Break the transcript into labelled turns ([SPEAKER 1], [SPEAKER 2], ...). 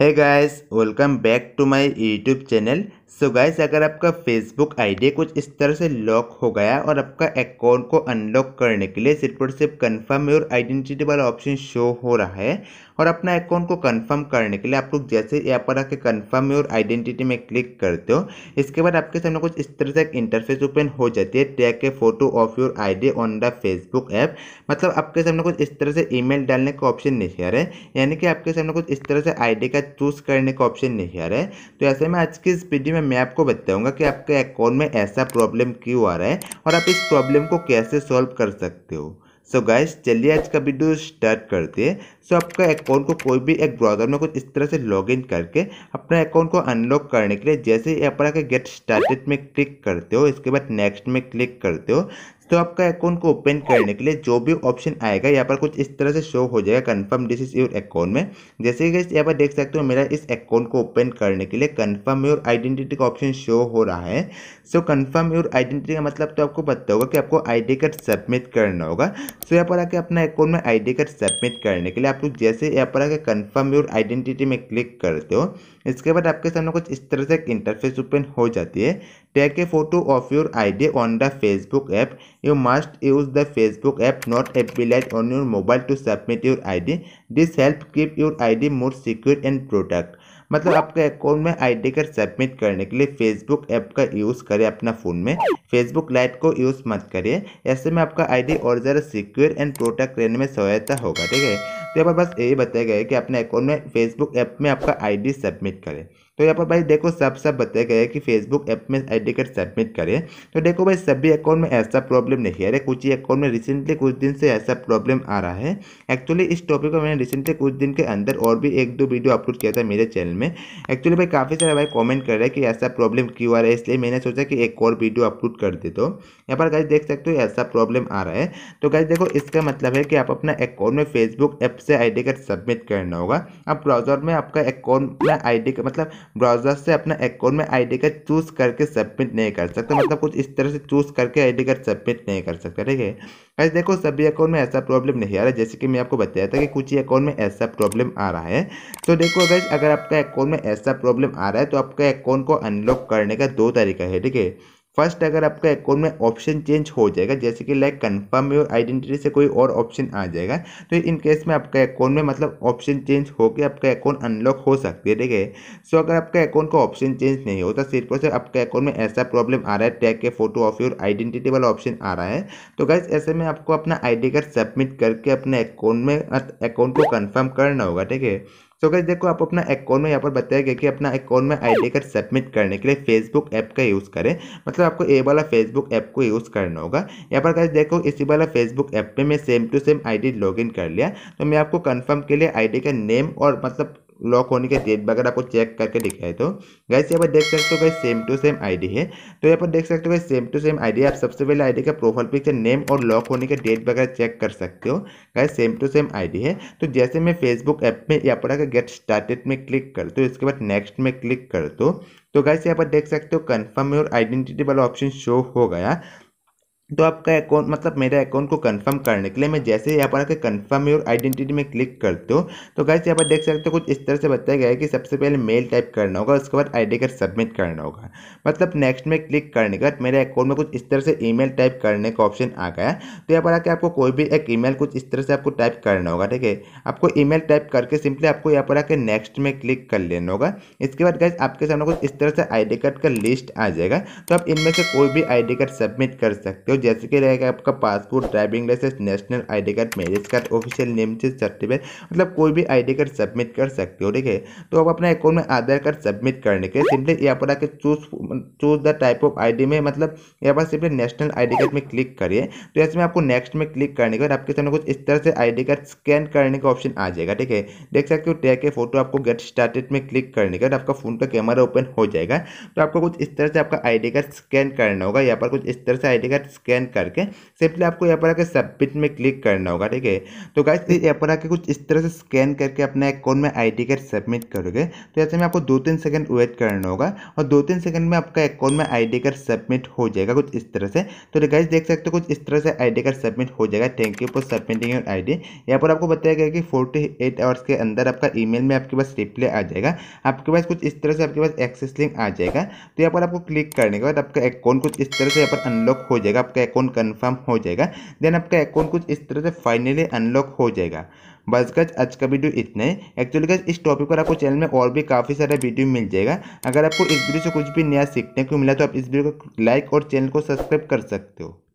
[SPEAKER 1] hey guys welcome back to my youtube channel so so guys अगर आपका Facebook ID कुछ इस तरह से लॉक हो गया और आपका अकाउंट को अनलॉक करने के लिए सिर्फ और सिर्फ कन्फर्म योर आइडेंटिटी वाला ऑप्शन शो हो रहा है और अपना अकाउंट को कन्फर्म करने के लिए आप लोग जैसे यहाँ पर आके कन्फर्म योर आइडेंटिटी में क्लिक करते हो इसके बाद आपके सामने कुछ इस तरह से एक इंटरफेस ओपन हो जाती है टैग के photo of your I on the Facebook app मतलब आपके सामने कुछ इस तरह से ईमेल डालने का ऑप्शन नहीं आ रहा है यानी कि आपके सामने कुछ इस तरह से आईडी का चूज करने का ऑप्शन नहीं आ रहा है तो ऐसे में आज की इस वीडियो में मैं आपको बताऊंगा कि आपके अकाउंट में ऐसा प्रॉब्लम क्यों आ रहा है और आप इस प्रॉब्लम को कैसे सॉल्व कर सकते हो सो गाइस चलिए आज का वीडियो स्टार्ट करते हैं सो आपका अकाउंट को कोई भी एक ब्राउज़र में कुछ इस तरह से लॉगिन करके अपना अकाउंट को अनलॉक करने के लिए जैसे ही अपना के गेट स्टार्टेड में क्लिक करते हो इसके बाद नेक्स्ट में क्लिक करते हो तो आपका अकाउंट को ओपन oh. करने के लिए जो भी ऑप्शन आएगा यहाँ पर कुछ इस तरह से शो हो जाएगा confirm this is your account में जैसे कि यहाँ पर देख सकते हो मेरा इस अकाउंट को ओपन करने के लिए कन्फर्म योर आइडेंटिटी का ऑप्शन शो हो रहा है सो कन्फर्म योर आइडेंटिटी का मतलब तो आपको पता होगा कि आपको आई कार्ड सबमिट करना होगा सो यहाँ पर आके अपना अकाउंट में आई कार्ड सबमिट करने के लिए आप लोग जैसे यहाँ पर आके कन्फर्म योर आइडेंटिटी में क्लिक करते हो इसके बाद आपके सामने कुछ इस तरह से एक इंटरफेस ओपन हो जाती है take a photo of your ID on the Facebook app you must use the Facebook app not app lite on your mobile to submit your ID this help keep your ID more secure and protect मतलब आपके account में ID card submit करने के लिए Facebook app का use करें अपना phone में फेसबुक लाइट को यूज़ मत करिए ऐसे में आपका आईडी और ज़्यादा सिक्योर एंड प्रोटेक्ट रहने में सहायता होगा ठीक है तो यहाँ पर बस यही बताया गया है कि अपने अकाउंट में फेसबुक ऐप में आपका आईडी सबमिट करें तो यहाँ पर भाई देखो सब सब बताया गया है कि फेसबुक ऐप में आई कार्ड सबमिट करें तो देखो भाई सभी अकाउंट में ऐसा प्रॉब्लम नहीं है अरे कुछ ही अकाउंट में रिसेंटली कुछ दिन से ऐसा प्रॉब्लम आ रहा है एक्चुअली इस टॉपिक पर मैंने रिसेंटली कुछ दिन के अंदर और भी एक दो वीडियो अपलोड किया था मेरे चैनल में एक्चुअली भाई काफ़ी सारे भाई कॉमेंट कर रहे हैं कि ऐसा प्रॉब्लम क्यों आ रहा है इसलिए मैंने सोचा कि एक और वीडियो अपलोड कर दे तो यहाँ पर गाइज देख सकते हो ऐसा प्रॉब्लम आ रहा है तो गाइज देखो इसका मतलब है कि आप अपना अकाउंट में फेसबुक ऐप से आई कार्ड सबमिट करना होगा अब ब्राउजर में आपका अकाउंट या आई मतलब ब्राउजर से अपना अकाउंट में आई डी कार्ड चूज़ करके सबमिट नहीं कर सकते मतलब कुछ इस तरह से चूज़ करके आई डी कार्ड सबमिट नहीं कर सकते ठीक है ऐसे देखो सभी अकाउंट में ऐसा प्रॉब्लम नहीं आ रहा है जैसे कि मैं आपको बताया था कि कुछ ही अकाउंट में ऐसा प्रॉब्लम आ रहा है तो देखो अगर अगर आपका अकाउंट में ऐसा प्रॉब्लम आ रहा है तो आपके अकाउंट को अनलॉक करने का दो तरीका है ठीक है फर्स्ट अगर आपका अकाउंट में ऑप्शन चेंज हो जाएगा जैसे कि लाइक कंफर्म योर आइडेंटिटी से कोई और ऑप्शन आ जाएगा तो इन केस में आपका अकाउंट में मतलब ऑप्शन चेंज होकर आपका अकाउंट अनलॉक हो सकती है ठीक है सो अगर आपका अकाउंट का ऑप्शन चेंज नहीं होता सिर्फ और सिर्फ आपके अकाउंट में ऐसा प्रॉब्लम आ रहा है टैग के फोटो ऑफ योर आइडेंटिटी वाला ऑप्शन आ रहा है तो गैस ऐसे में आपको अपना आई कार्ड सबमिट करके अपने अकाउंट में अकाउंट को कन्फर्म करना होगा ठीक है सो so, देखो आप अपना अकाउंट में यहाँ पर बताया गया कि अपना अकाउंट में आई कार्ड सबमिट करने के लिए फेसबुक ऐप का यूज़ करें मतलब आपको ए वाला फेसबुक ऐप को यूज़ करना होगा यहाँ पर कैसे देखो इसी वाला फेसबुक ऐप पे मैं same to same I D login कर लिया तो मैं आपको कन्फर्म के लिए आई डी का नेम और मतलब लॉक होने के डेट वगैरह आपको चेक करके दिखाए तो गैस यहाँ पर देख सकते हो गई सेम टू सेम आईडी है तो यहाँ पर देख सकते हो गई सेम टू सेम आईडी आप सबसे पहले आईडी का प्रोफाइल पिक्चर नेम और लॉक होने के डेट वगैरह चेक कर सकते हो guys same to same ID है तो जैसे मैं फेसबुक ऐप में यहाँ पर अगर गेट स्टार्टेड में क्लिक कर दो इसके बाद नेक्स्ट में क्लिक कर दो तो गैस तो यहाँ पर देख सकते हो कन्फर्म योर आइडेंटिटी वाला ऑप्शन शो हो गया तो आपका अकाउंट मतलब मेरे अकाउंट को कंफर्म करने के लिए मैं जैसे यहाँ पर आकर कंफर्म योर आइडेंटिटी में क्लिक करते हो तो गैस यहाँ पर देख सकते हो कुछ इस तरह से बताया गया है कि सबसे पहले मेल टाइप करना होगा उसके बाद आईडी कार्ड सबमिट करना होगा मतलब नेक्स्ट में क्लिक करने के बाद मेरे अकाउंट में कुछ इस तरह से ई टाइप करने का ऑप्शन आ गया तो यहाँ पर आकर आपको कोई भी एक ई कुछ इस तरह से आपको टाइप करना होगा ठीक है आपको ई टाइप करके सिंपली आपको यहाँ पर आकर नेक्स्ट में क्लिक कर लेना होगा इसके बाद गैस आपके सामने कुछ इस तरह से आई कार्ड का लिस्ट आ जाएगा तो आप इनमें से कोई भी आई कार्ड सबमिट कर सकते हो डॉक्यूमेंट जैसे कि रहेगा आपका passport driving licence national ID card marriage card official name से सर्टिफिकेट मतलब कोई भी आईडी कार्ड सबमिट कर सकते हो ठीक है तो आप अपने अकाउंट में आधार कार्ड सबमिट करने के सिंपली यहाँ पर आके choose choose the type of ID में मतलब यहाँ पर सिंपली नेशनल आईडी कार्ड में क्लिक करिए तो ऐसे में आपको नेक्स्ट में क्लिक करने के बाद आपके सामने कुछ इस तरह से आई कार्ड स्कैन करने का ऑप्शन आ जाएगा ठीक है देख सकते हो टैग के फोटो आपको गेट स्टार्टेड में क्लिक करने के बाद आपका फोन का कैमरा ओपन हो जाएगा तो आपको कुछ इस तरह से आपका आईडी कार्ड स्कैन करना होगा यहाँ पर कुछ इस तरह से आईडी कार्ड स्कैन करके सिंपली आपको यहाँ पर आकर सबमिट में क्लिक करना होगा ठीक है तो गाइस यहाँ पर आके कुछ इस तरह से स्कैन करके अपने अकाउंट में आई कार्ड सबमिट करोगे तो ऐसे में आपको दो तीन सेकंड वेट करना होगा और दो तीन सेकंड में आपका अकाउंट में आई कार्ड सबमिट हो जाएगा कुछ इस तरह से तो गाइस देख सकते हो कुछ इस तरह से आई कार्ड सबमिट हो जाएगा thank you for submitting your I D यहाँ पर आपको बताया गया कि फोर्टी एट आवर्स के अंदर आपका ई में आपके पास रिप्लाई आ जाएगा आपके पास कुछ इस तरह से आपके पास एक्सेस लिंक आ जाएगा तो यहाँ पर आपको क्लिक करने के बाद आपका अकाउंट कुछ इस तरह से यहाँ पर अनलॉक हो जाएगा आपका आपका अकाउंट कन्फर्म हो जाएगा देन आपका अकाउंट कुछ इस तरह से फाइनली अनलॉक हो जाएगा बस गज आज का वीडियो इतना ही एक्चुअली गज इस टॉपिक पर आपको चैनल में और भी काफ़ी सारे वीडियो मिल जाएगा अगर आपको इस वीडियो से कुछ भी नया सीखने को मिला तो आप इस वीडियो को लाइक और चैनल को सब्सक्राइब कर सकते हो